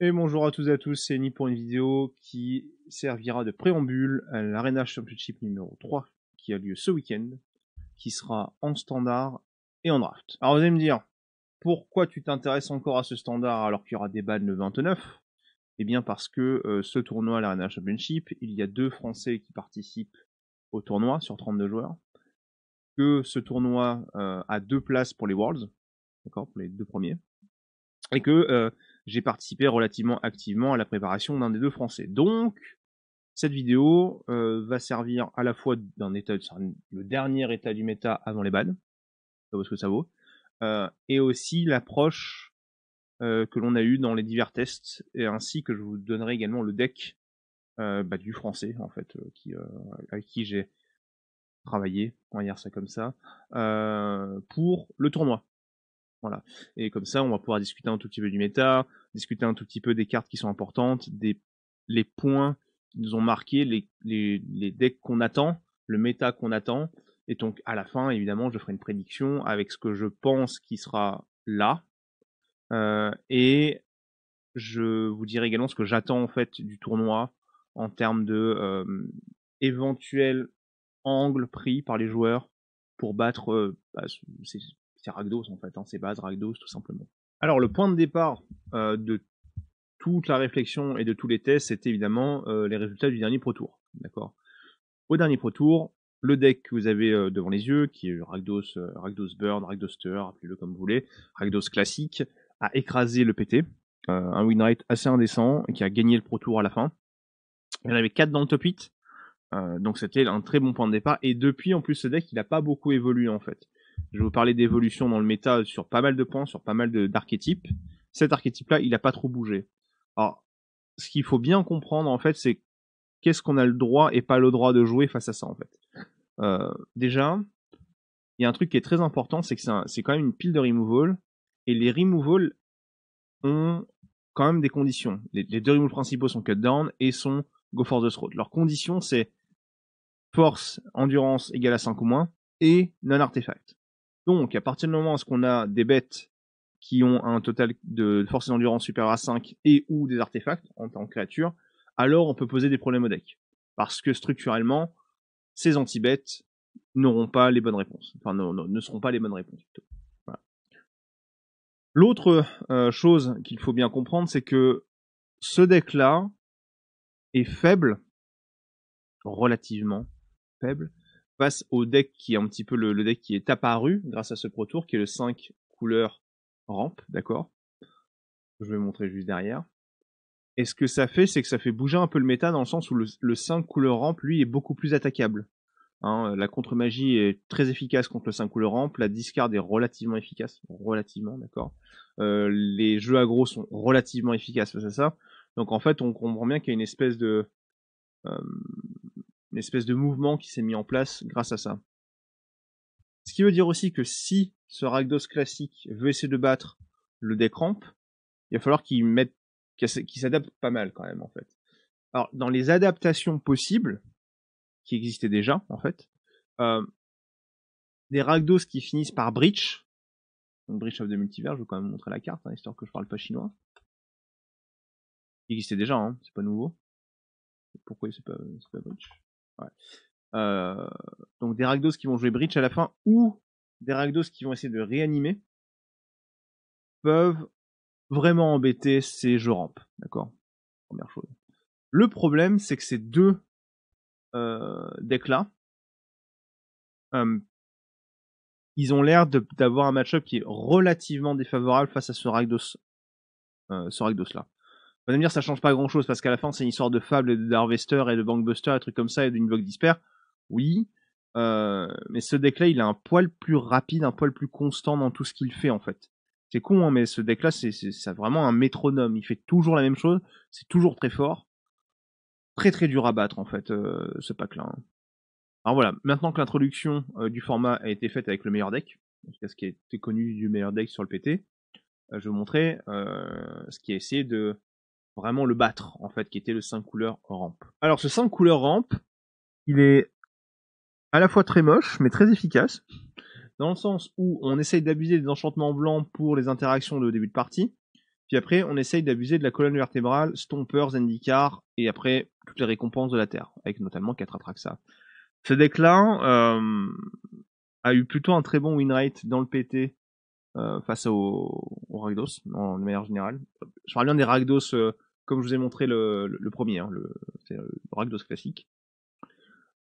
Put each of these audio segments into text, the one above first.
Et bonjour à tous et à tous, c'est Ni pour une vidéo qui servira de préambule à l'Arena Championship numéro 3 qui a lieu ce week-end, qui sera en standard et en draft. Alors vous allez me dire, pourquoi tu t'intéresses encore à ce standard alors qu'il y aura des bannes le 29 Eh bien parce que euh, ce tournoi l'Arena Championship, il y a deux Français qui participent au tournoi sur 32 joueurs, que ce tournoi euh, a deux places pour les Worlds, d'accord, pour les deux premiers, et que... Euh, j'ai participé relativement activement à la préparation d'un des deux Français. Donc, cette vidéo euh, va servir à la fois d'un état, le dernier état du méta avant les bans, ça vaut ce que ça vaut, euh, et aussi l'approche euh, que l'on a eue dans les divers tests, et ainsi que je vous donnerai également le deck bah, du français, en fait, qui, avec qui j'ai travaillé, on va dire ça comme ça, pour le tournoi. Voilà. Et comme ça, on va pouvoir discuter un tout petit peu du méta, discuter un tout petit peu des cartes qui sont importantes, des les points qui nous ont marqué, les, les, decks qu'on attend, le méta qu'on attend. Et donc, à la fin, évidemment, je ferai une prédiction avec ce que je pense qui sera là. Euh, et je vous dirai également ce que j'attends en fait du tournoi en termes de euh, éventuel angle pris par les joueurs pour battre euh, bah, ces c'est Ragdos en fait, hein, c'est base Ragdos tout simplement. Alors le point de départ euh, de toute la réflexion et de tous les tests, c'était évidemment euh, les résultats du dernier Pro Tour. D'accord. Au dernier Pro Tour, le deck que vous avez euh, devant les yeux, qui est Ragdos, Ragdos Bird, Ragdoster, appelez-le comme vous voulez, Ragdos classique, a écrasé le PT, un win assez indécent, et qui a gagné le Pro Tour à la fin. Il y en avait 4 dans le top 8, donc c'était un très bon point de départ. Et depuis, en plus, ce deck, il n'a pas beaucoup évolué en fait. Je vais vous parler d'évolution dans le méta sur pas mal de points, sur pas mal d'archétypes. Cet archétype-là, il n'a pas trop bougé. Alors, ce qu'il faut bien comprendre, en fait, c'est qu'est-ce qu'on a le droit et pas le droit de jouer face à ça, en fait. Euh, déjà, il y a un truc qui est très important, c'est que c'est quand même une pile de removal, et les removals ont quand même des conditions. Les, deux removals principaux sont cut down et sont go for the throat. Leur condition, c'est force, endurance égale à 5 ou moins, et non artefact. Donc, à partir du moment où on a des bêtes qui ont un total de force et d'endurance supérieur à 5 et ou des artefacts en tant que créature, alors on peut poser des problèmes au deck. Parce que structurellement, ces anti-bêtes n'auront pas les bonnes réponses. Enfin, ne seront pas les bonnes réponses plutôt. L'autre euh, chose qu'il faut bien comprendre, c'est que ce deck-là est faible, relativement faible, face au deck qui est un petit peu le, deck qui est apparu grâce à ce Pro qui est le 5 couleurs rampe, d'accord Je vais montrer juste derrière. Et ce que ça fait, c'est que ça fait bouger un peu le méta dans le sens où le, 5 couleurs ramp, lui, est beaucoup plus attaquable. Hein. la contre-magie est très efficace contre le 5 couleurs rampe, la discard est relativement efficace, relativement, d'accord euh, Les jeux aggro sont relativement efficaces face à ça. Donc en fait, on comprend bien qu'il y a une espèce de... Euh, une espèce de mouvement qui s'est mis en place grâce à ça. Ce qui veut dire aussi que si ce ragdos classique veut essayer de battre le deck ramp, il va falloir qu'il mette, qu'il s'adapte pas mal quand même en fait. Alors dans les adaptations possibles qui existaient déjà en fait, euh, des Ragdos qui finissent par Breach, donc Breach of the Multiverse, je vais quand même montrer la carte hein, histoire que je parle pas chinois. Il existait déjà, hein, c'est pas nouveau. Pourquoi c'est pas, pas Breach euh, donc des ragdos qui vont jouer bridge à la fin ou des ragdos qui vont essayer de réanimer peuvent vraiment embêter ces jeux rampes. D'accord Première chose. Le problème, c'est que ces deux euh, decks-là, euh, ils ont l'air d'avoir un match-up qui est relativement défavorable face à ce ragdos, ce ragdos là on me dire, ça change pas grand chose parce qu'à la fin, c'est une histoire de fable d'Harvester et de Bankbuster, et trucs comme ça, et d'une vogue dispers. Oui. Euh, mais ce deck-là, il a un poil plus rapide, un poil plus constant dans tout ce qu'il fait, en fait. C'est con, hein, mais ce deck-là, c'est, vraiment un métronome. Il fait toujours la même chose, c'est toujours très fort. Très très dur à battre, en fait, euh, ce pack-là. Hein. Alors voilà, maintenant que l'introduction euh, du format a été faite avec le meilleur deck, en ce qui a été connu du meilleur deck sur le PT, je vais vous montrer ce qui a essayé de vraiment le battre, en fait, qui était le 5 couleurs rampe. Alors ce 5 couleurs rampe, il est à la fois très moche, mais très efficace, dans le sens où on essaye d'abuser des enchantements blancs pour les interactions de début de partie, puis après on essaye d'abuser de la colonne vertébrale, Stompers, Zendikar, et après toutes les récompenses de la Terre, avec notamment 4 Atraxa. Ce deck-là euh, a eu plutôt un très bon win rate dans le PT euh, face au, Ragdos, en manière générale. Je parle bien des Ragdos euh, comme je vous ai montré le, premier, hein, le, euh, Ragdos classique.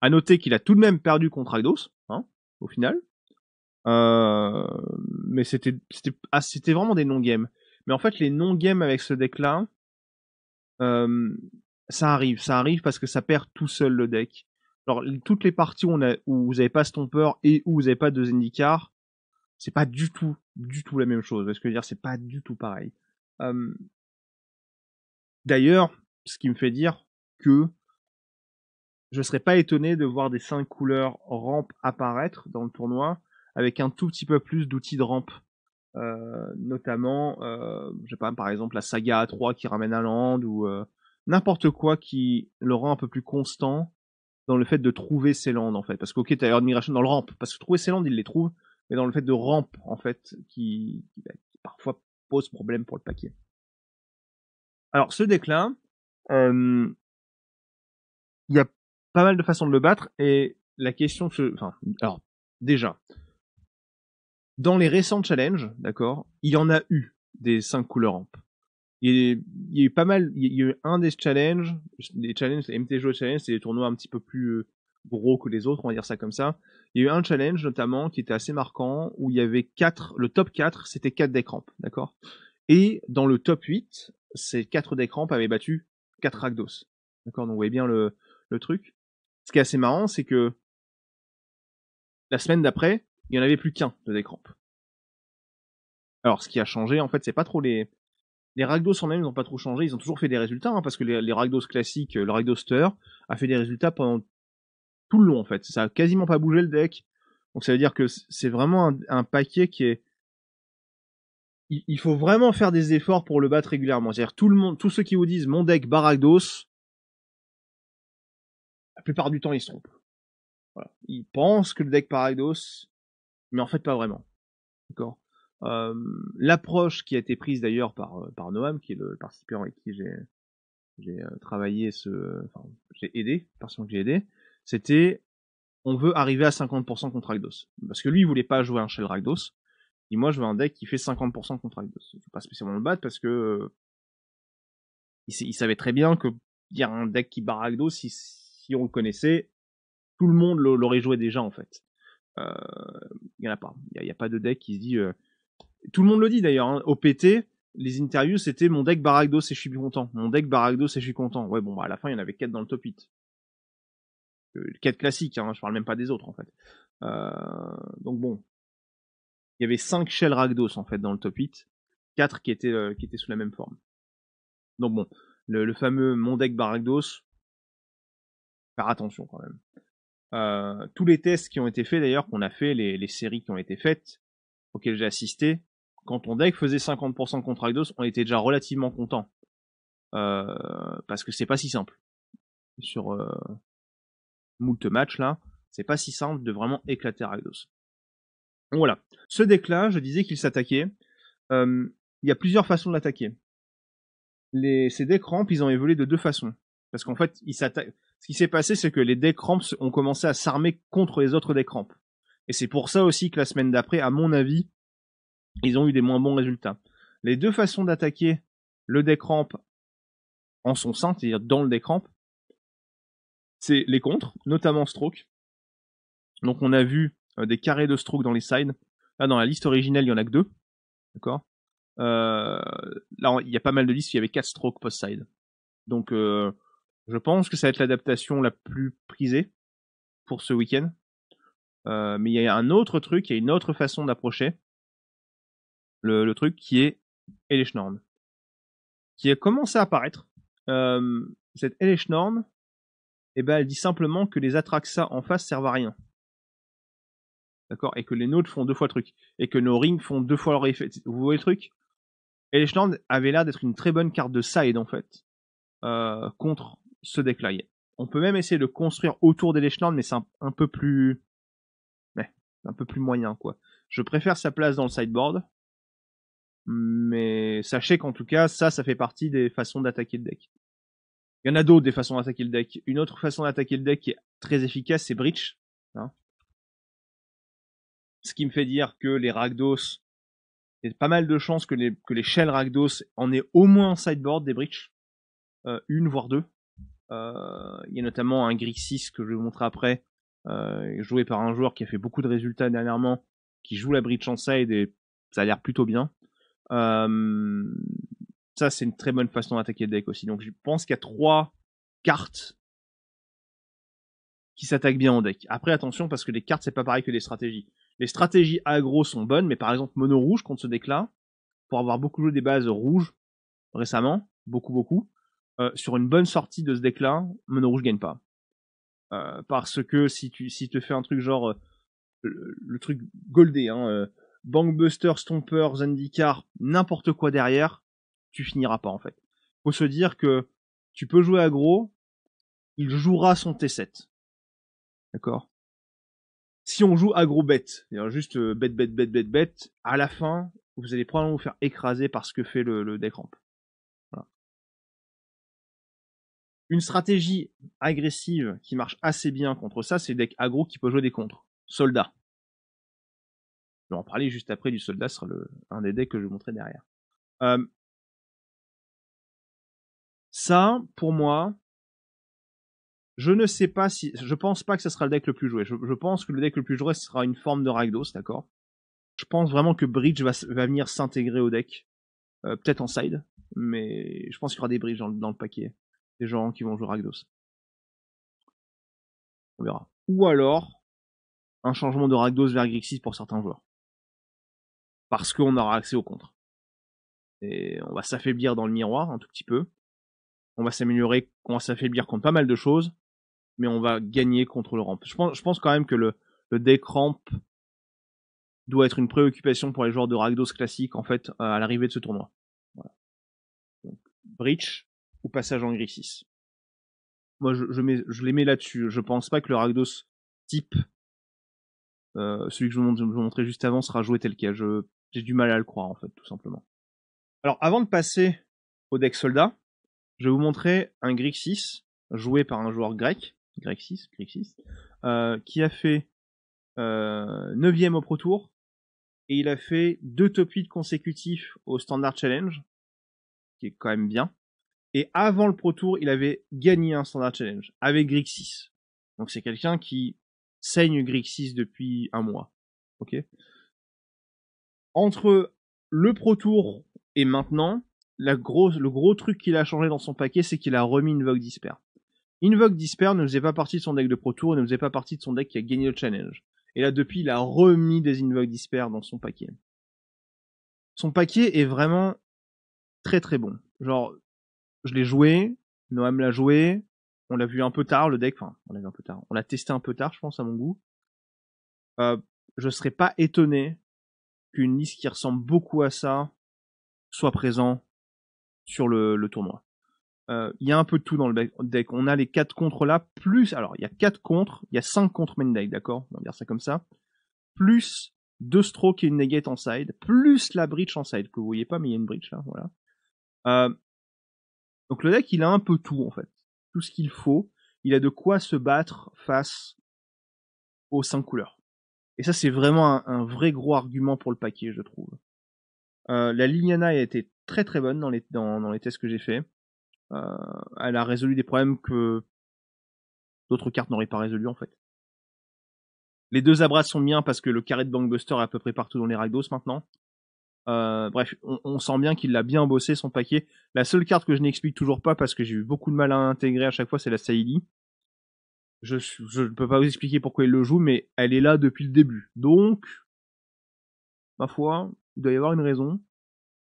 A noter qu'il a tout de même perdu contre Rakdos, hein, au final. Euh, mais ah, c'était vraiment des non-games. Mais en fait, les non-games avec ce deck-là, euh, ça arrive. Ça arrive parce que ça perd tout seul le deck. Alors, toutes les parties où, vous n'avez pas Stomper et où vous n'avez pas de Zendikar, c'est pas du tout, du tout la même chose. Ce que je veux dire, c'est pas du tout pareil. D'ailleurs, ce qui me fait dire que je ne serais pas étonné de voir des cinq couleurs rampes apparaître dans le tournoi avec un tout petit peu plus d'outils de rampe. Euh, notamment, euh, je sais pas, par exemple la saga A3 qui ramène un land ou euh, n'importe quoi qui le rend un peu plus constant dans le fait de trouver ses landes en fait. Parce que ok, t'as Admiration dans le ramp, parce que trouver ses landes, il les trouve, mais dans le fait de rampes, en fait, qui, bah, qui parfois pose problème pour le paquet. Alors ce déclin, euh, il y a pas mal de façons de le battre et la question se enfin, alors déjà, dans les récents challenges, d'accord, il y en a eu des cinq couleurs ramp. Il y, a, eu pas mal, il y a eu un des challenges, les challenges, les MTGO Challenge, c'est des tournois un petit peu plus euh, gros que les autres, on va dire ça comme ça. Il y a eu un challenge notamment qui était assez marquant où il y avait quatre, le top 4, c'était quatre decks d'accord Et dans le top 8, ces quatre décrampes avaient battu quatre ragdos D'accord, donc vous voyez bien le, truc. Ce qui est assez marrant, c'est que la semaine d'après, il n'y en avait plus qu'un de ramp, Alors, ce qui a changé, en fait, c'est pas trop les. Les Ragdos en même, ils n'ont pas trop changé, ils ont toujours fait des résultats, hein, parce que les, les, Ragdos classiques, le Ragdoster, a fait des résultats pendant tout le long, en fait. Ça a quasiment pas bougé le deck. Donc, ça veut dire que c'est vraiment un, paquet qui est il, faut vraiment faire des efforts pour le battre régulièrement. C'est-à-dire tout le monde, tous ceux qui vous disent mon deck Barakdos », la plupart du temps ils se trompent. Voilà. Ils pensent que le deck Barakdos, mais en fait pas vraiment. D'accord. Euh, l'approche qui a été prise d'ailleurs par euh, par Noam, qui est le participant avec qui j'ai j'ai euh, travaillé ce, enfin, j'ai aidé, personne que j'ai aidé, c'était on veut arriver à 50% contre Rakdos. Parce que lui, il voulait pas jouer un Shell Rakdos. Et moi je veux un deck qui fait 50% contre Rakdos. Je veux pas spécialement le battre parce que euh, il, savait très bien que y a un deck qui bat si, si on le connaissait, tout le monde l'aurait joué déjà en fait. Euh, il y en a pas. Il n'y a, pas de deck qui se dit. Euh, tout le monde le dit d'ailleurs. Au hein. PT, les interviews c'était mon deck Barakdos et je suis content. Mon deck Barakdos et je suis content. Ouais bon bah, à la fin il y en avait 4 dans le top 8. 4 classiques, hein, je parle même pas des autres en fait. donc bon, il y avait 5 shells ragdos en fait dans le top 8, 4 qui étaient, euh, qui étaient sous la même forme. Donc bon, le, fameux mon deck Barakdos, faire attention quand même. Euh, tous les tests qui ont été faits d'ailleurs, qu'on a fait, les, les, séries qui ont été faites, auxquelles j'ai assisté, quand ton deck faisait 50% contre ragdos on était déjà relativement content. Euh, parce que c'est pas si simple. Sur moult match là, c'est pas si simple de vraiment éclater ragdos voilà. Ce deck-là, je disais qu'il s'attaquait. Euh, il y a plusieurs façons de l'attaquer. Les, ces decks ils ont évolué de deux façons. Parce qu'en fait, Ce qui s'est passé, c'est que les deck ont commencé à s'armer contre les autres deck Et c'est pour ça aussi que la semaine d'après, à mon avis, ils ont eu des moins bons résultats. Les deux façons d'attaquer le deck ramp en son sein, c'est-à-dire dans le deck c'est les contres, notamment Stroke. Donc on a vu euh, des carrés de stroke dans les sides. Là, dans la liste originelle, il y en a que deux. D'accord euh, Là, il y a pas mal de listes, il y avait quatre strokes post-side. Donc, euh, je pense que ça va être l'adaptation la plus prisée pour ce week-end. mais il y a un autre truc, il y a une autre façon d'approcher le, truc qui est Norm. Qui a commencé à apparaître. cette Eleshnorn, eh ben, elle dit simplement que les Atraxa en face servent à rien. D'accord Et que les nôtres font deux fois le truc. Et que nos rings font deux fois leur effet. Vous voyez le truc Et Elishland avait l'air d'être une très bonne carte de side, en fait, euh, contre ce deck-là. On peut même essayer de construire autour d'Elishland, mais c'est un, peu plus. mais un peu plus moyen, quoi. Je préfère sa place dans le sideboard. Mais sachez qu'en tout cas, ça, ça fait partie des façons d'attaquer le deck. Il y en a d'autres des façons d'attaquer le deck. Une autre façon d'attaquer le deck qui est très efficace, c'est Breach. Hein ce qui me fait dire que les Ragdos, il y a pas mal de chances que les, que les Shell Ragdos en aient au moins en sideboard des breach, euh, une voire deux. Euh, il y a notamment un Grixis 6 que je vais vous montrer après, euh, joué par un joueur qui a fait beaucoup de résultats dernièrement, qui joue la breach en side et ça a l'air plutôt bien. ça, c'est une très bonne façon d'attaquer le deck aussi. Donc je pense qu'il y a trois cartes qui s'attaquent bien en deck. Après, attention, parce que les cartes, c'est pas pareil que les stratégies. Les stratégies agro sont bonnes, mais par exemple mono rouge contre ce deck-là, pour avoir beaucoup joué des bases rouges récemment, beaucoup beaucoup, euh, sur une bonne sortie de ce deck-là, mono rouge gagne pas. Euh, parce que si tu si te fais un truc genre euh, le, truc goldé, hein, Bankbuster, Stomper, Zendikar, n'importe quoi derrière, tu finiras pas en fait. Faut se dire que tu peux jouer aggro, il jouera son T7. D'accord si on joue agro bête, juste euh, bête, bête, bête, bête, bête, à la fin, vous allez probablement vous faire écraser par ce que fait le, deck ramp. Une stratégie agressive qui marche assez bien contre ça, c'est le deck agro qui peut jouer des contres. Soldat. Je vais en parler juste après du soldat, sera un des decks que je vais montrer derrière. Euh, ça, pour moi, je ne sais pas si. Je pense pas que ce sera le deck le plus joué. Je, pense que le deck le plus joué sera une forme de Ragdos, d'accord Je pense vraiment que Bridge va, venir s'intégrer au deck. Euh, peut-être en side, mais je pense qu'il y aura des Bridges dans, le paquet. Des gens qui vont jouer Ragdos. On verra. Ou alors, un changement de Ragdos vers Grixis pour certains joueurs. Parce qu'on aura accès au contre. Et on va s'affaiblir dans le miroir un tout petit peu on va s'améliorer, on va s'affaiblir contre pas mal de choses, mais on va gagner contre le ramp. Je pense, je pense quand même que le, le deck ramp doit être une préoccupation pour les joueurs de Ragdos classique en fait euh, à l'arrivée de ce tournoi. Voilà. breach ou passage en gris 6. Moi je, mets, je les mets là-dessus. Je pense pas que le Ragdos type, euh, celui que je vous, vous, montrais juste avant, sera joué tel quel. J'ai du mal à le croire en fait, tout simplement. Alors avant de passer au deck soldat, je vais vous montrer un 6 joué par un joueur grec Grixis, 6 euh, qui a fait 9ème euh, au Pro Tour, et il a fait deux top 8 consécutifs au Standard Challenge, qui est quand même bien. Et avant le Pro Tour, il avait gagné un Standard Challenge avec Grixis. 6. Donc c'est quelqu'un qui saigne Grixis 6 depuis un mois. Ok. Entre le Pro Tour et maintenant, le gros truc qu'il a changé dans son paquet, c'est qu'il a remis une Vogue Disper. Invoke Disper ne faisait pas partie de son deck de Pro Tour, ne faisait pas partie de son deck qui a gagné le challenge. Et là, depuis, il a remis des Invoke Disper dans son paquet. Son paquet est vraiment très très bon. Genre, je l'ai joué, Noam l'a joué, on l'a vu un peu tard le deck, enfin, on l'a vu un peu tard, on l'a testé un peu tard, je pense, à mon goût. Euh, je serais pas étonné qu'une liste qui ressemble beaucoup à ça soit présent sur le tournoi. Euh, il y a un peu de tout dans le deck. On a les quatre contre là, plus. Alors, il y a quatre contre, il y a 5 contre main deck, d'accord On va dire ça comme ça. Plus deux strokes et une negate en side, plus la bridge en side, que vous voyez pas, mais il y a une bridge hein, là, voilà. Euh, donc le deck, il a un peu tout en fait. Tout ce qu'il faut. Il a de quoi se battre face aux 5 couleurs. Et ça, c'est vraiment un, vrai gros argument pour le paquet, je trouve. Euh, la Liliana a été très très bonne dans les, dans les tests que j'ai fait. Euh, elle a résolu des problèmes que d'autres cartes n'auraient pas résolu en fait. Les deux Abras sont miens, parce que le carré de Bankbuster est à peu près partout dans les Ragdos maintenant. Euh, bref, on, sent bien qu'il a bien bossé son paquet. La seule carte que je n'explique toujours pas parce que j'ai eu beaucoup de mal à intégrer à chaque fois, c'est la Saïli. Je ne peux pas vous expliquer pourquoi il le joue, mais elle est là depuis le début. Donc, ma foi, il doit y avoir une raison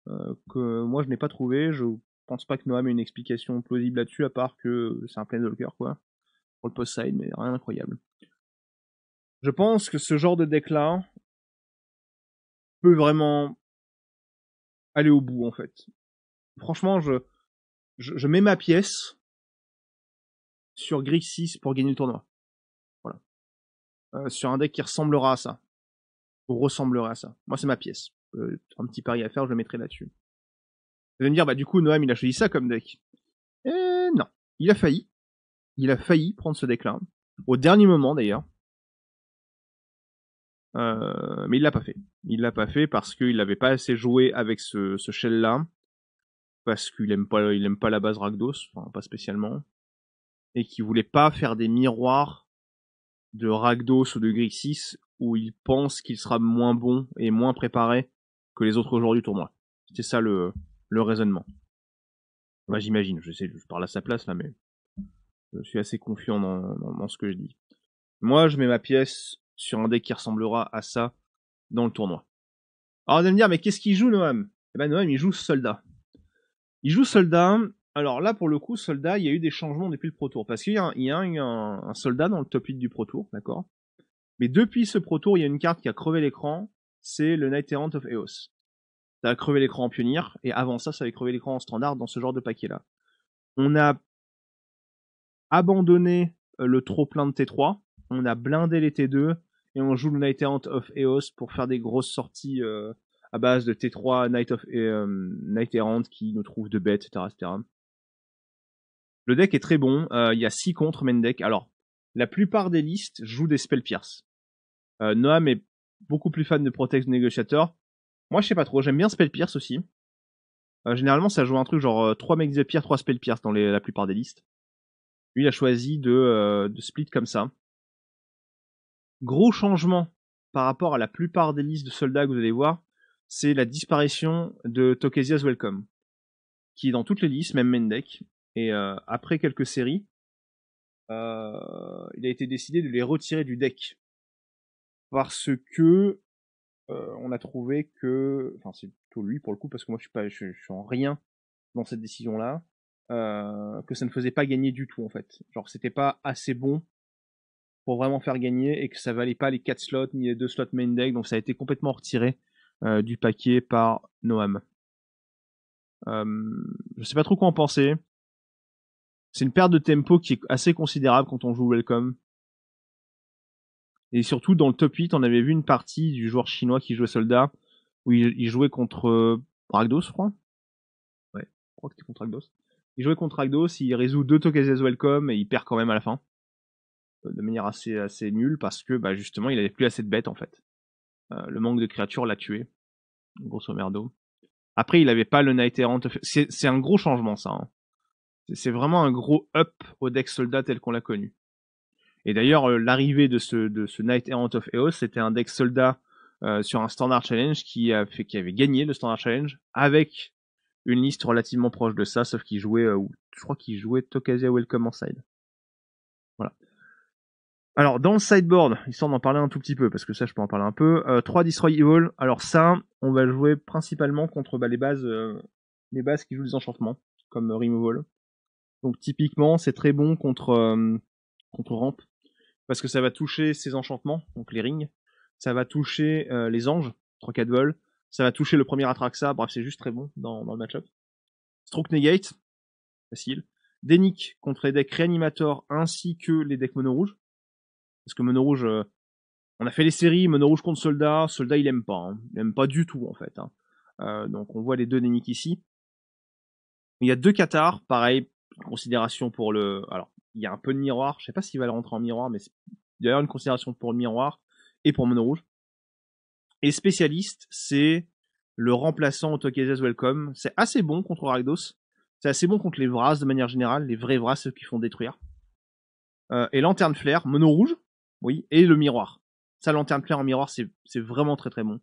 euh, que moi je n'ai pas trouvée. Je pense pas que Noam ait une explication plausible là-dessus, à part que c'est un planeswalker, quoi. Pour le post-side, mais rien d'incroyable. Je pense que ce genre de deck-là peut vraiment aller au bout, en fait. Franchement, je, je, mets ma pièce sur gris 6 pour gagner le tournoi. Voilà. Euh, sur un deck qui ressemblera à ça. Ou ressemblera à ça. Moi, c'est ma pièce. Euh, un petit pari à faire, je le mettrai là-dessus. Vous allez me dire, bah, du coup, Noam, il a choisi ça comme deck. eh non. Il a failli. Il a failli prendre ce deck-là. Au dernier moment, d'ailleurs. Euh, mais il l'a pas fait. Il l'a pas fait parce qu'il n'avait pas assez joué avec ce, ce shell-là. Parce qu'il aime pas, il aime pas la base Ragdos. Enfin, pas spécialement. Et qu'il voulait pas faire des miroirs de Ragdos ou de Grixis où il pense qu'il sera moins bon et moins préparé que les autres joueurs du tournoi. C'était ça le, le raisonnement. moi J'imagine, je sais, je parle à sa place là, mais je suis assez confiant dans, ce que je dis. Moi, je mets ma pièce sur un deck qui ressemblera à ça dans le tournoi. Alors, vous allez me dire, mais qu'est-ce qu'il joue, Noam Eh ben, Noam, il joue soldat. Il joue soldat. Alors là, pour le coup, soldat, il y a eu des changements depuis le Pro Tour. Parce qu'il y a, un, un, soldat dans le top 8 du Pro Tour, d'accord Mais depuis ce Pro Tour, il y a une carte qui a crevé l'écran. C'est le Knight Errant of Eos ça crever l'écran en pionnier, et avant ça, ça avait crever l'écran en standard dans ce genre de paquet-là. On a abandonné euh, le trop-plein de T3, on a blindé les T2, et on joue le Night Errant of EOS pour faire des grosses sorties euh, à base de T3, Night of euh, Night Errant qui nous trouve de bêtes, etc., Le deck est très bon, il y a 6 contre main deck. Alors, la plupart des listes jouent des spell pierce. Noam est beaucoup plus fan de Protect Négociateur, moi, je sais pas trop. J'aime bien Spell Pierce aussi. Euh, généralement, ça joue un truc genre 3 euh, mecs de pierre, 3 Spell Pierce dans la plupart des listes. Lui, il a choisi de, euh, de split comme ça. Gros changement par rapport à la plupart des listes de soldats que vous allez voir, c'est la disparition de Tokesia's Welcome, qui est dans toutes les listes, même Mendek. Et après quelques séries, il a été décidé de les retirer du deck. Parce que euh, on a trouvé que, enfin c'est plutôt lui pour le coup parce que moi je suis pas, je, suis en rien dans cette décision là, euh, que ça ne faisait pas gagner du tout en fait. Genre c'était pas assez bon pour vraiment faire gagner et que ça valait pas les 4 slots ni les 2 slots main deck donc ça a été complètement retiré euh, du paquet par Noam. Euh, je sais pas trop quoi en penser. C'est une perte de tempo qui est assez considérable quand on joue Welcome. Et surtout, dans le top 8, on avait vu une partie du joueur chinois qui jouait soldat, où il, jouait contre euh, Ragdos, je crois. Ouais, je crois que c'était contre Ragdos. Il jouait contre Ragdos, il résout deux as Welcome et il perd quand même à la fin. Euh, de manière assez, nulle, parce que bah, justement, il avait plus assez de bêtes en fait. Euh, le manque de créatures l'a tué, grosso merdo. Après, il avait pas le Night Errant. C'est un gros changement, ça. Hein. C'est vraiment un gros up au deck soldat tel qu'on l'a connu. Et d'ailleurs, euh, l'arrivée de ce, de ce Knight Errant of Eos, c'était un deck soldat euh, sur un Standard Challenge qui, avait gagné le Standard Challenge avec une liste relativement proche de ça, sauf qu'il jouait, euh, je crois qu'il jouait Tokasia Welcome en side. Voilà. Alors, dans le sideboard, histoire d'en parler un tout petit peu, parce que ça, je peux en parler un peu, 3 Destroy Evil, alors ça, on va le jouer principalement contre bah, les bases les bases qui jouent les enchantements, comme Removal. Donc typiquement, c'est très bon contre, contre Ramp, parce que ça va toucher ses enchantements, donc les rings, ça va toucher euh, les anges, 3-4 vols, ça va toucher le premier Atraxa, bref, c'est juste très bon dans, le match-up. Stroke Negate, facile. Dénic contre les decks Réanimator ainsi que les decks Mono Rouge. Parce que Mono Rouge, euh, on a fait les séries, Mono Rouge contre Soldat, Soldat il aime pas, hein. il aime pas du tout en fait. Hein. Euh, donc on voit les deux Dénic ici. Il y a deux Qatars, pareil, considération pour le. Alors, il y a un peu de miroir. Je sais pas s'il va le rentrer en miroir, mais c'est d'ailleurs une considération pour le miroir et pour Mono Rouge. Et spécialiste, c'est le remplaçant au Tokyo Welcome. C'est assez bon contre ragdos C'est assez bon contre les Vras de manière générale, les vrais Vras, ceux qui font détruire. Euh, et Lanterne Flair, Mono Rouge, oui, et le miroir. Ça, Lanterne Flair en miroir, c'est vraiment très très bon.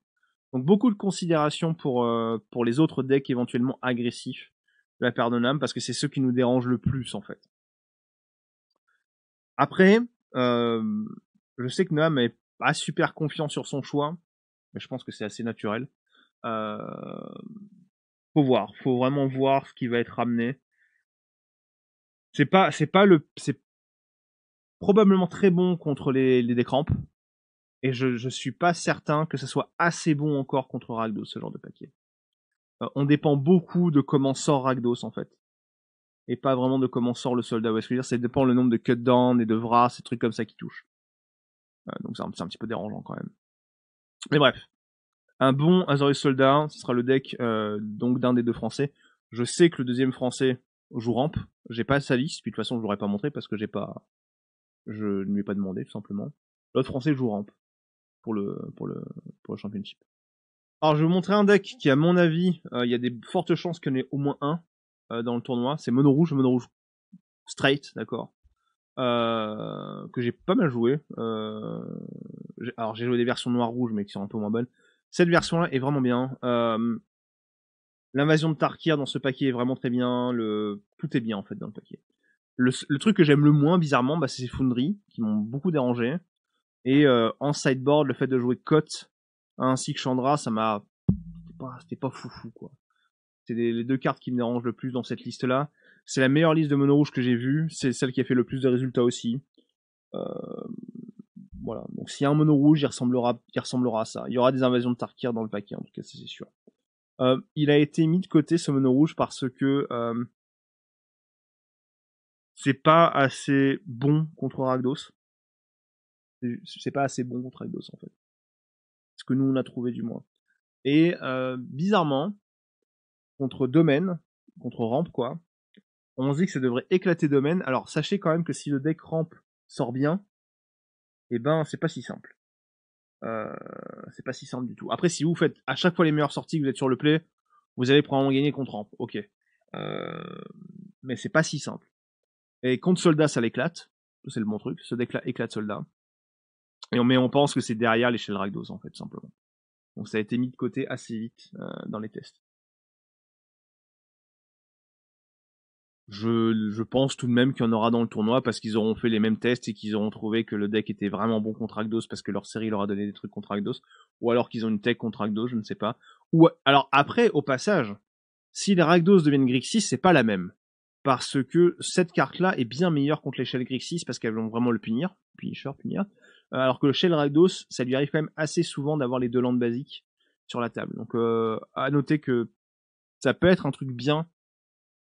Donc beaucoup de considération pour, euh, pour les autres decks éventuellement agressifs de la paire de parce que c'est ceux qui nous dérangent le plus en fait. Après, euh, je sais que Noam est pas super confiant sur son choix, mais je pense que c'est assez naturel. Euh, faut voir, faut vraiment voir ce qui va être ramené. C'est pas, c'est pas le, c'est probablement très bon contre les, les décrampes, et je, je suis pas certain que ce soit assez bon encore contre Ragdos, ce genre de paquet. Euh, on dépend beaucoup de comment sort Ragdos en fait et pas vraiment de comment sort le soldat. veux dire Ça dépend le nombre de cut down et de bras, ces trucs comme ça qui touchent. Euh, donc c'est un, petit peu dérangeant quand même. Mais bref, un bon Azorius soldat, ce sera le deck euh, donc d'un des deux français. Je sais que le deuxième français joue rampe. J'ai pas sa liste, puis de toute façon je l'aurais pas montré parce que j'ai pas, je ne lui ai pas demandé tout simplement. L'autre français joue rampe pour le pour le pour le championship. Alors je vais vous montrer un deck qui à mon avis, euh, il y a des fortes chances qu'il y ait au moins un euh, dans le tournoi. C'est mono rouge, mono rouge straight, d'accord. Euh, que j'ai pas mal joué. Euh, alors j'ai joué des versions noir-rouge mais qui sont un peu moins bonnes. Cette version là est vraiment bien. L'invasion de Tarkir dans ce paquet est vraiment très bien. Le, tout est bien en fait dans le paquet. Le, truc que j'aime le moins bizarrement, bah, c'est ces fonderies qui m'ont beaucoup dérangé. Et en sideboard, le fait de jouer Cote ainsi que Chandra, ça m'a c'était pas, pas fou quoi. C'est les deux cartes qui me dérangent le plus dans cette liste-là. C'est la meilleure liste de mono rouge que j'ai vue. C'est celle qui a fait le plus de résultats aussi. Euh, voilà. Donc s'il y a un mono rouge, il ressemblera, il ressemblera à ça. Il y aura des invasions de Tarkir dans le paquet, en tout cas, c'est sûr. Euh, il a été mis de côté ce mono rouge parce que euh, c'est pas assez bon contre Ragdos. C'est pas assez bon contre Ragdos en fait. Ce que nous on a trouvé du moins. Et bizarrement, contre Domaine, contre Rampe, quoi. On se dit que ça devrait éclater Domaine. Alors, sachez quand même que si le deck Rampe sort bien, eh ben, c'est pas si simple. Euh, c'est pas si simple du tout. Après, si vous faites à chaque fois les meilleures sorties que vous êtes sur le play, vous allez probablement gagner contre Rampe. Ok. Euh, mais c'est pas si simple. Et contre Soldat, ça l'éclate. C'est le bon truc. Ce deck-là éclate Soldat. Et on, mais on pense que c'est derrière l'échelle Ragdos, en fait, simplement. Donc ça a été mis de côté assez vite euh, dans les tests. Je, pense tout de même qu'il y en aura dans le tournoi parce qu'ils auront fait les mêmes tests et qu'ils auront trouvé que le deck était vraiment bon contre Rakdos parce que leur série leur a donné des trucs contre Rakdos, ou alors qu'ils ont une tech contre Rakdos, je ne sais pas. Ou alors après, au passage, si les ragdos deviennent Grixis, c'est pas la même. Parce que cette carte-là est bien meilleure contre l'échelle Grixis parce qu'elles vont vraiment le punir, punisher, punir. Euh, alors que le Shell ragdos ça lui arrive quand même assez souvent d'avoir les deux landes basiques sur la table. Donc euh, à noter que ça peut être un truc bien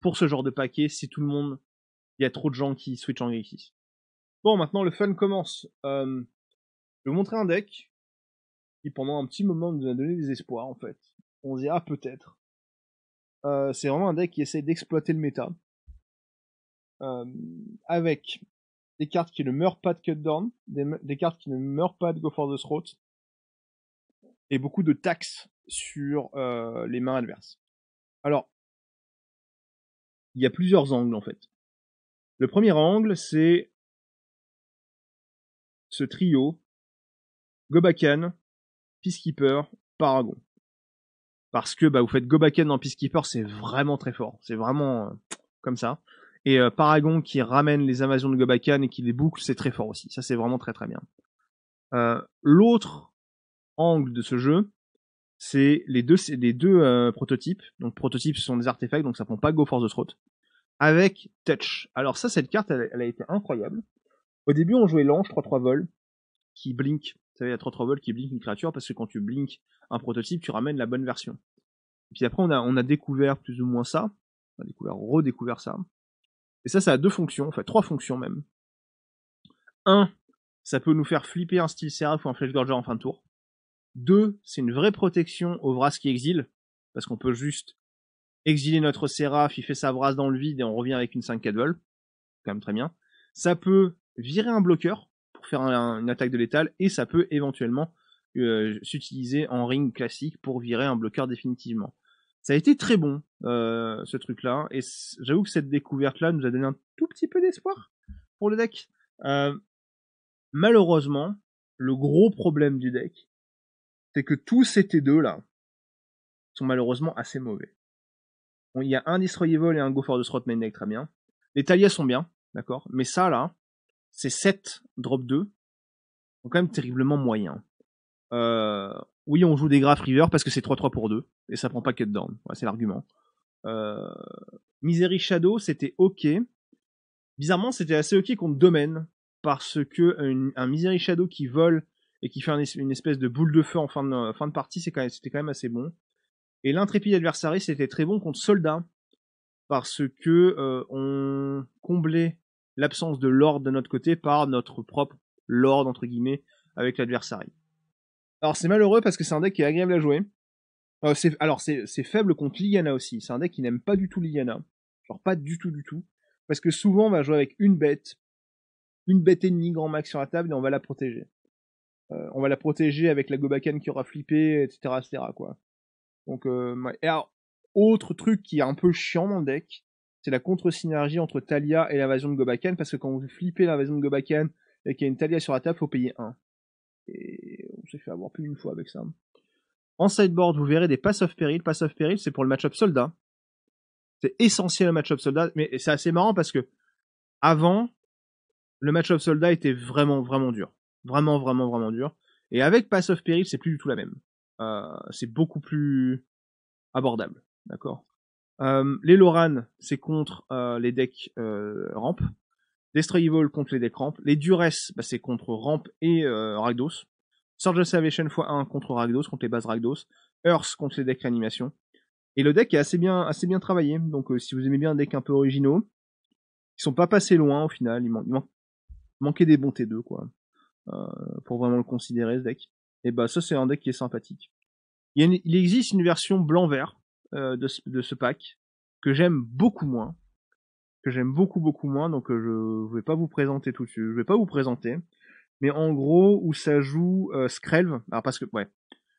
pour ce genre de paquet si tout le monde, il y a trop de gens qui switchent en Geeki. Bon, maintenant le fun commence. Euh, je vais vous montrer un deck qui pendant un petit moment nous a donné des espoirs en fait. On se ah, peut-être. Euh, c'est vraiment un deck qui essaie d'exploiter le méta. Euh, avec des cartes qui ne meurent pas de cut down, des, cartes qui ne meurent pas de go for the throat, et beaucoup de taxes sur euh, les mains adverses. Alors, il y a plusieurs angles en fait. Le premier angle, c'est ce trio Gobakan, Peacekeeper, Paragon. Parce que bah, vous faites Gobakan dans Peacekeeper, c'est vraiment très fort. C'est vraiment euh, comme ça. Et euh, Paragon qui ramène les invasions de Gobakan et qui les boucle, c'est très fort aussi. Ça, c'est vraiment très très bien. Euh, l'autre angle de ce jeu, c'est les deux, les deux euh, prototypes. Donc prototypes ce sont des artefacts, donc ça prend pas Go Force the Throat. Avec Touch. Alors ça, cette carte, elle, a été incroyable. Au début, on jouait l'ange 3-3 vol qui blink. Vous savez, il y a 3-3 vol qui blink une créature parce que quand tu blinks un prototype, tu ramènes la bonne version. Et puis après, on a, découvert plus ou moins ça. On a découvert, redécouvert ça. Et ça, ça a deux fonctions, enfin trois fonctions même. Un, ça peut nous faire flipper un style seraph ou un flash gorger en fin de tour. Deux, c'est une vraie protection au Vras qui exile, parce qu'on peut juste exiler notre Seraph, il fait sa brasse dans le vide et on revient avec une 5 vol. Quand même très bien. Ça peut virer un bloqueur pour faire une attaque de létal et ça peut éventuellement euh, s'utiliser en ring classique pour virer un bloqueur définitivement. Ça a été très bon euh, ce truc là et j'avoue que cette découverte là nous a donné un tout petit peu d'espoir pour le deck. Euh, malheureusement, le gros problème du deck, c'est que tous ces T2-là sont malheureusement assez mauvais. il y a un Destroyable et un Go for the Throat Main Deck très bien. Les Talia sont bien, d'accord Mais ça, là, c'est 7 drop 2 sont quand même terriblement moyens. Euh, oui, on joue des Graph River parce que c'est 3-3 pour 2 et ça prend pas que down. c'est l'argument. Euh, Misery Shadow, c'était ok. Bizarrement, c'était assez ok contre Domaine parce que un Misery Shadow qui vole et qui fait une espèce de boule de feu en fin de, partie, c'était quand, même assez bon. Et l'intrépide adversaire c'était très bon contre Soldat, parce que euh, on comblait l'absence de lord de notre côté par notre propre lord, entre guillemets, avec l'adversaire. Alors c'est malheureux parce que c'est un deck qui est agréable à jouer. Euh, alors c'est faible contre l'Iana aussi. C'est un deck qui n'aime pas du tout l'Iana. Genre pas du tout du tout. Parce que souvent on va jouer avec une bête, une bête ennemie grand max sur la table et on va la protéger. Euh, on va la protéger avec la Gobaken qui aura flippé, etc. etc. quoi. Donc, euh, autre truc qui est un peu chiant dans le deck, c'est la contre-synergie entre Talia et l'invasion de Gobaken, parce que quand vous flippez l'invasion de Gobaken, et qu'il y a une Talia sur la table, faut payer 1. Et on s'est fait avoir plus d'une fois avec ça. En sideboard, vous verrez des Pass of Peril. Pass of Peril, c'est pour le match-up soldat. C'est essentiel le match-up soldat, mais c'est assez marrant parce que avant, le match-up soldat était vraiment, vraiment dur. Vraiment, vraiment, vraiment dur. Et avec Pass of Peril, c'est plus du tout la même. Euh, c'est beaucoup plus abordable, d'accord euh, Les Loran, c'est contre euh, les decks ramp. Destroy Evil contre les decks ramp. Les Duress, bah, c'est contre ramp et Ragdos. Surge of Salvation x1 contre Ragdos, contre les bases Ragdos. Earth contre les decks réanimation. Et le deck est assez bien, assez bien travaillé. Donc si vous aimez bien un deck un peu originaux, ils sont pas passés loin au final. Il, man des bontés d'eux quoi. Euh, pour vraiment le considérer ce deck. Et bah ça c'est un deck qui est sympathique. Il, existe une version blanc-vert euh, de, ce pack que j'aime beaucoup moins, que j'aime beaucoup beaucoup moins, donc euh, je vais pas vous présenter tout de suite, je vais pas vous présenter, mais en gros où ça joue Skrelv, alors parce que ouais,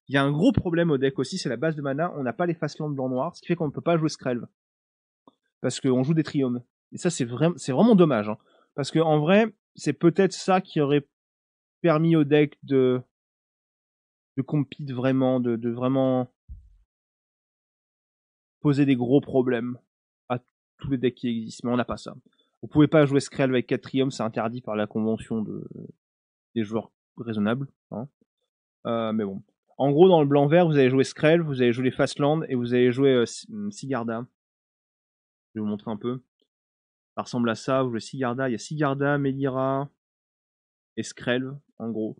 il y a un gros problème au deck aussi, c'est la base de mana, on n'a pas les faces blanc noir, ce qui fait qu'on ne peut pas jouer Skrelv. Parce qu'on joue des triomes. Et ça, c'est vraiment, c'est vraiment dommage. Hein. Parce que en vrai, c'est peut-être ça qui aurait permis au deck de de compete vraiment, de, de vraiment poser des gros problèmes à tous les decks qui existent. Mais on n'a pas ça. Vous pouvez pas jouer Skrull avec 4 c'est interdit par la convention de, des joueurs raisonnables. Hein. Euh, mais bon. En gros, dans le blanc-vert, vous allez jouer Skrull, vous allez jouer les Fastland et vous allez jouer euh, hmm, Sigarda. Je vais vous montrer un peu. Ça ressemble à ça. Vous jouez Sigarda. Il y a Sigarda, Melira, et Skrell, en gros,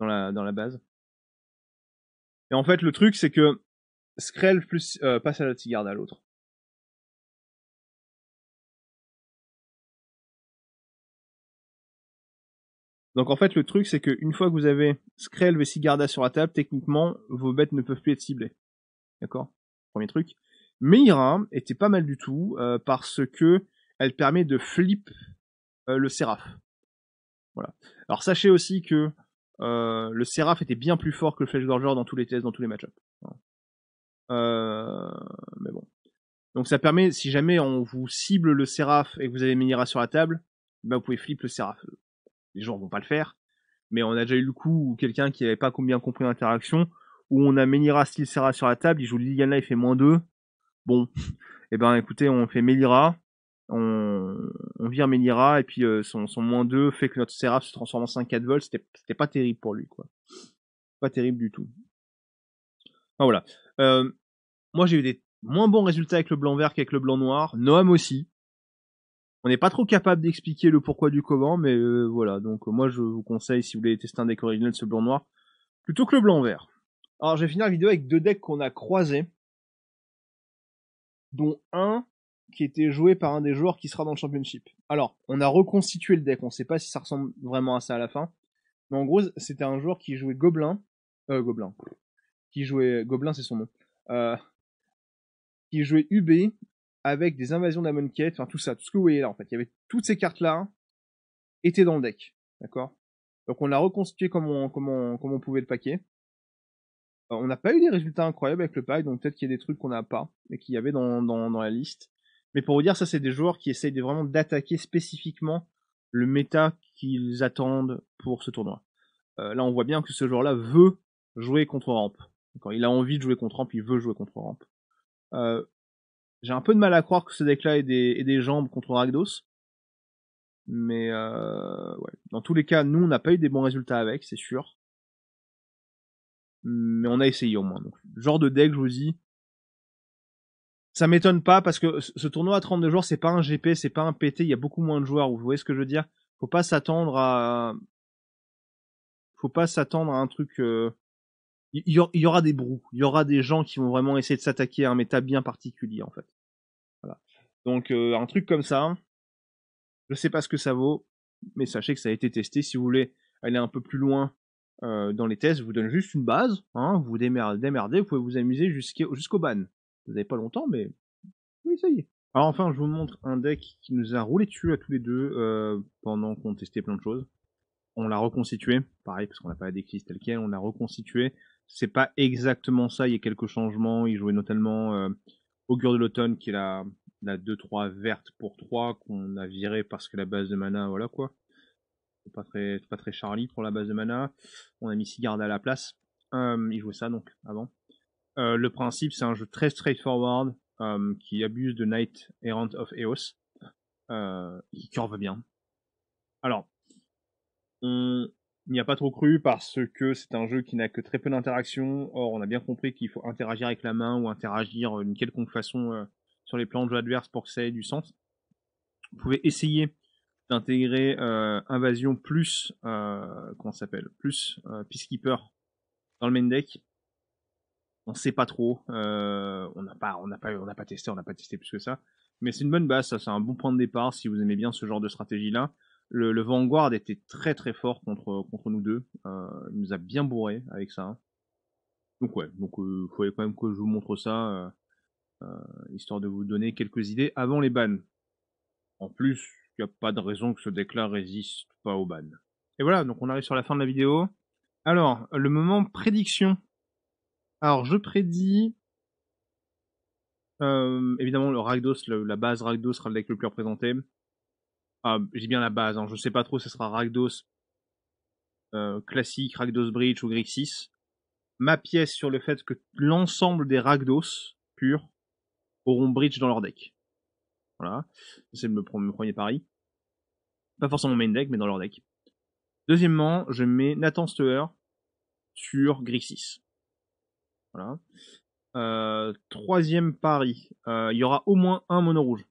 dans la, dans la base. Et en fait, le truc, c'est que Skrell plus, euh, passe à la tigarde à l'autre. Donc en fait, le truc, c'est qu'une fois que vous avez Skrell et Sigarda sur la table, techniquement, vos bêtes ne peuvent plus être ciblées. D'accord Premier truc. Meira était pas mal du tout, euh, parce que elle permet de flip euh, le Seraph. Alors sachez aussi que euh, le Seraph était bien plus fort que le Flash Gorgeur dans tous les tests, dans tous les match-ups. Euh, mais bon. Donc ça permet, si jamais on vous cible le Seraph et que vous avez Minira sur la table, bah, vous pouvez flip le Seraph. Les gens vont pas le faire, mais on a déjà eu le coup où quelqu'un qui n'avait pas bien compris l'interaction, où on a Menira style Seraph sur la table, il joue Liliana, il fait moins 2. Bon, et eh ben écoutez, on fait Melira, on, on vire Mélira, et puis euh, son, son moins 2 fait que notre Seraph se transforme en 5 4 volts, c'était pas terrible pour lui quoi. Pas terrible du tout. Enfin, voilà. Euh, moi j'ai eu des moins bons résultats avec le blanc vert qu'avec le blanc noir. Noam aussi. On n'est pas trop capable d'expliquer le pourquoi du comment, mais euh, voilà. Donc moi je vous conseille si vous voulez tester un deck original de ce blanc noir plutôt que le blanc vert. Alors je vais finir la vidéo avec deux decks qu'on a croisés, dont un qui était joué par un des joueurs qui sera dans le championship. Alors, on a reconstitué le deck, on ne sait pas si ça ressemble vraiment à ça à la fin. Mais en gros, c'était un joueur qui jouait Goblin, Euh, Goblin. Qui jouait. Goblin c'est son nom. Euh, qui jouait UB avec des invasions d'Amonkhet, enfin tout ça, tout ce que vous voyez là en fait. Il y avait toutes ces cartes-là étaient dans le deck. D'accord Donc on l'a reconstitué comme on, comme, on, pouvait le paquet. Euh, on n'a pas eu des résultats incroyables avec le pack, donc peut-être qu'il y a des trucs qu'on n'a pas et qu'il y avait dans, dans la liste. Mais pour vous dire, ça, c'est des joueurs qui essayent de, vraiment d'attaquer spécifiquement le méta qu'ils attendent pour ce tournoi. Euh, là, on voit bien que ce joueur-là veut jouer contre Ramp. Quand il a envie de jouer contre Ramp, il veut jouer contre Ramp. Euh, j'ai un peu de mal à croire que ce deck-là ait des, jambes contre Ragdos. Mais euh, dans tous les cas, nous, on n'a pas eu des bons résultats avec, c'est sûr. Mais on a essayé au moins. Donc, genre de deck, je vous dis, ça m'étonne pas parce que ce tournoi à 32 joueurs, c'est pas un GP, c'est pas un PT, il y a beaucoup moins de joueurs, vous voyez ce que je veux dire Faut pas s'attendre à faut pas s'attendre à un truc euh, il, y aura des brous, il y aura des gens qui vont vraiment essayer de s'attaquer à un méta bien particulier en fait. Voilà. Donc euh, un truc comme ça, je sais pas ce que ça vaut, mais sachez que ça a été testé si vous voulez aller un peu plus loin euh, dans les tests, je vous donne juste une base, hein, vous démerdez, vous pouvez vous amuser jusqu'au ban. Vous n'avez pas longtemps, mais oui, ça y est. Alors enfin, je vous montre un deck qui nous a roulé dessus à tous les deux euh, pendant qu'on testait plein de choses. On l'a reconstitué, pareil, parce qu'on n'a pas la decklist telle quelle, on l'a reconstitué. C'est pas exactement ça, il y a quelques changements. Il jouait notamment euh, Augure de l'automne, qui est la, 2-3 verte pour 3 qu'on a viré parce que la base de mana, voilà quoi. C'est pas très, pas très Charlie pour la base de mana. On a mis 6 gardes à la place. Euh, il jouait ça donc avant. Euh, le principe, c'est un jeu très straightforward euh, qui abuse de Night Errant of Eos, euh, qui bien. Alors, on n'y a pas trop cru parce que c'est un jeu qui n'a que très peu d'interactions. Or, on a bien compris qu'il faut interagir avec la main ou interagir d'une quelconque façon euh, sur les plans de jeu adverse pour que ça ait du sens. Vous pouvez essayer d'intégrer Invasion plus, euh, comment s'appelle, plus Peacekeeper dans le main deck on sait pas trop. Euh, on n'a pas, on pas, on pas testé, on n'a pas testé plus que ça. Mais c'est une bonne base, ça, c'est un bon point de départ si vous aimez bien ce genre de stratégie-là. Le, Vanguard était très très fort contre contre nous deux. Euh, il nous a bien bourré avec ça. Donc ouais, donc euh, il faut quand même que je vous montre ça, histoire de vous donner quelques idées avant les bans. En plus, il n'y a pas de raison que ce deck-là résiste pas aux bans. Et voilà, donc on arrive sur la fin de la vidéo. Alors, le moment prédiction alors, je prédis. Euh, évidemment, le Ragdos, la base Ragdos sera le deck le plus représenté. Ah, j'ai bien la base, hein, je ne sais pas trop, ce sera Ragdos euh, classique, Ragdos Bridge ou 6. Ma pièce sur le fait que l'ensemble des Ragdos purs auront Bridge dans leur deck. Voilà, c'est le premier pari. Pas forcément main deck, mais dans leur deck. Deuxièmement, je mets Nathan Steuer sur Grixis. Euh, troisième pari, euh, il y aura au moins un mono rouge.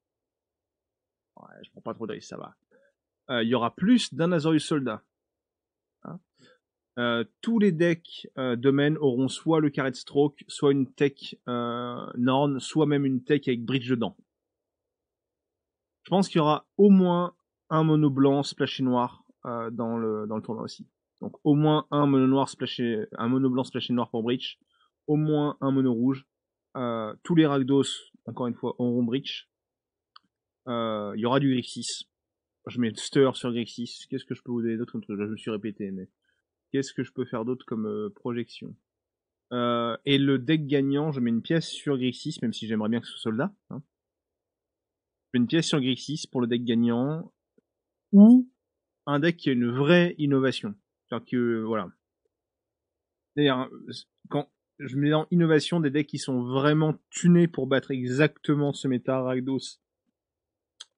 Ouais, je prends pas trop de risques, ça va. Euh, il y aura plus d'un Azorius Soldat. Hein. tous les decks de main auront soit le carré de stroke, soit une tech Norn, soit même une tech avec bridge dedans. Je pense qu'il y aura au moins un mono blanc splashé noir dans, le, tournoi aussi. Donc au moins un mono noir splashé, un mono blanc splashé noir pour bridge au moins un mono rouge. Euh, tous les ragdos, encore une fois, auront Breach. Euh, il euh, y aura du Grixis. Je mets Stir sur Grixis. Qu'est-ce que je peux vous donner d'autre je me suis répété, mais qu'est-ce que je peux faire d'autre comme euh, projection euh, Et le deck gagnant, je mets une pièce sur Grixis, même si j'aimerais bien que ce soit soldat. Hein. Je mets une pièce sur Grixis pour le deck gagnant. Ou un deck qui a une vraie innovation. C'est-à-dire que, voilà. D'ailleurs, quand, je mets en innovation des decks qui sont vraiment tunés pour battre exactement ce méta Ragdos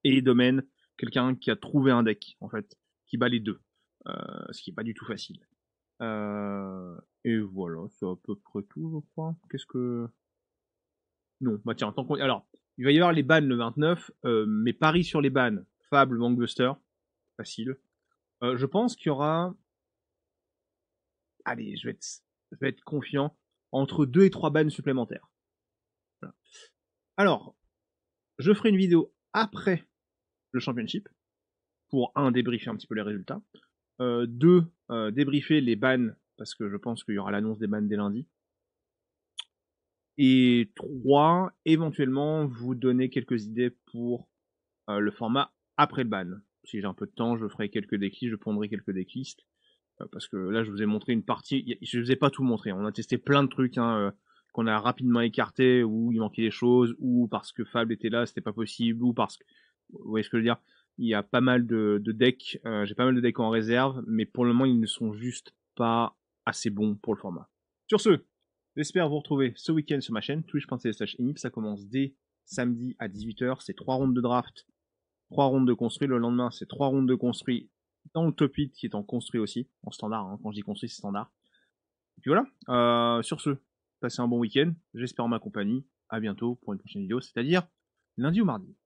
et Domaine. Quelqu'un qui a trouvé un deck, en fait, qui bat les deux. Euh, ce qui est pas du tout facile. Euh, et voilà, c'est à peu près tout, je crois. Qu'est-ce que... Non, bah tiens, tant qu'on... Alors, il va y avoir les bans le 29, euh, mais paris sur les bans. Fable, Bankbuster facile. je pense qu'il y aura... Allez, je vais être confiant entre 2 et 3 bannes supplémentaires. Alors, je ferai une vidéo après le championship pour un débriefer un petit peu les résultats, euh, deux euh, débriefer les bannes parce que je pense qu'il y aura l'annonce des bannes dès lundi. Et trois, éventuellement vous donner quelques idées pour euh, le format après le ban. Si j'ai un peu de temps, je ferai quelques déclis, je prendrai quelques déclistes. Euh, parce que là, je vous ai montré une partie. Je ne vous ai pas tout montré. On a testé plein de trucs hein, euh, qu'on a rapidement écarté, ou il manquait des choses, ou parce que Fable était là, c'était pas possible, ou parce que, vous voyez ce que je veux dire Il y a pas mal de, decks. Euh, j'ai pas mal de decks en réserve, mais pour le moment, ils ne sont juste pas assez bons pour le format. Sur ce, j'espère vous retrouver ce week-end sur ma chaîne twitch.tv/inip. Ça commence dès samedi à 18h. C'est trois rondes de draft, trois rondes de construit. Le lendemain, c'est trois rondes de construit dans le top 8 qui est en construit aussi, en standard. Hein. quand je dis construit, c'est standard. Et puis voilà. Euh, sur ce, passez un bon week-end. J'espère en ma compagnie. À bientôt pour une prochaine vidéo, c'est-à-dire lundi ou mardi.